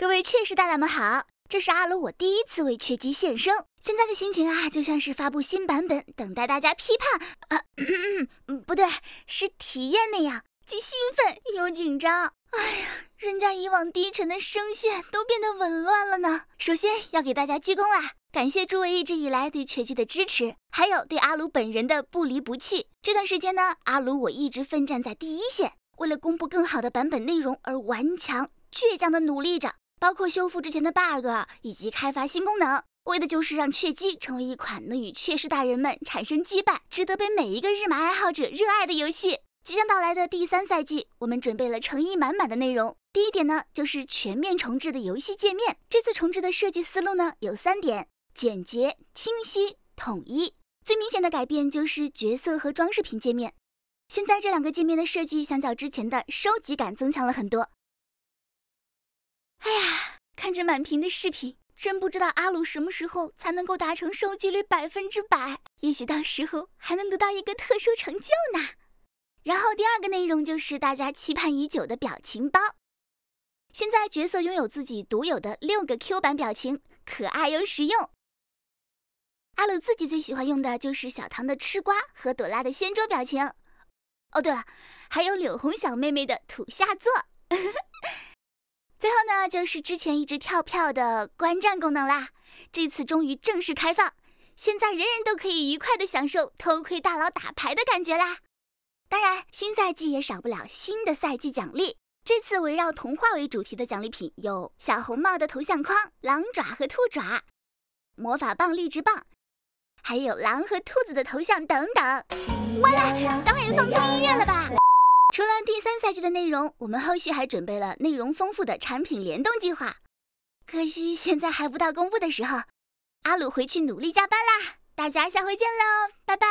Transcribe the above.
各位雀实大大们好，这是阿鲁我第一次为雀姬献声，现在的心情啊，就像是发布新版本，等待大家批判。嗯，不对，是体验那样，既兴奋又紧张。哎呀，人家以往低沉的声线都变得紊乱了呢。首先要给大家鞠躬啦，感谢诸位一直以来对雀姬的支持，还有对阿鲁本人的不离不弃。这段时间呢，阿鲁我一直奋战在第一线，为了公布更好的版本内容而顽强倔强的努力着。包括修复之前的 bug 以及开发新功能，为的就是让雀姬成为一款能与雀氏大人们产生羁绊、值得被每一个日马爱好者热爱的游戏。即将到来的第三赛季，我们准备了诚意满满的内容。第一点呢，就是全面重置的游戏界面。这次重置的设计思路呢，有三点：简洁、清晰、统一。最明显的改变就是角色和装饰品界面。现在这两个界面的设计，相较之前的收集感增强了很多。看着满屏的视频，真不知道阿鲁什么时候才能够达成收集率百分之百。也许到时候还能得到一个特殊成就呢。然后第二个内容就是大家期盼已久的表情包。现在角色拥有自己独有的六个 Q 版表情，可爱又实用。阿鲁自己最喜欢用的就是小唐的吃瓜和朵拉的掀桌表情。哦对了，还有柳红小妹妹的土下坐。那就是之前一直跳票的观战功能啦，这次终于正式开放，现在人人都可以愉快的享受偷窥大佬打牌的感觉啦。当然，新赛季也少不了新的赛季奖励，这次围绕童话为主题的奖励品有小红帽的头像框、狼爪和兔爪、魔法棒、励志棒，还有狼和兔子的头像等等。哇，了，当然放轻音乐了吧。除了第三赛季的内容，我们后续还准备了内容丰富的产品联动计划，可惜现在还不到公布的时候。阿鲁回去努力加班啦，大家下回见喽，拜拜。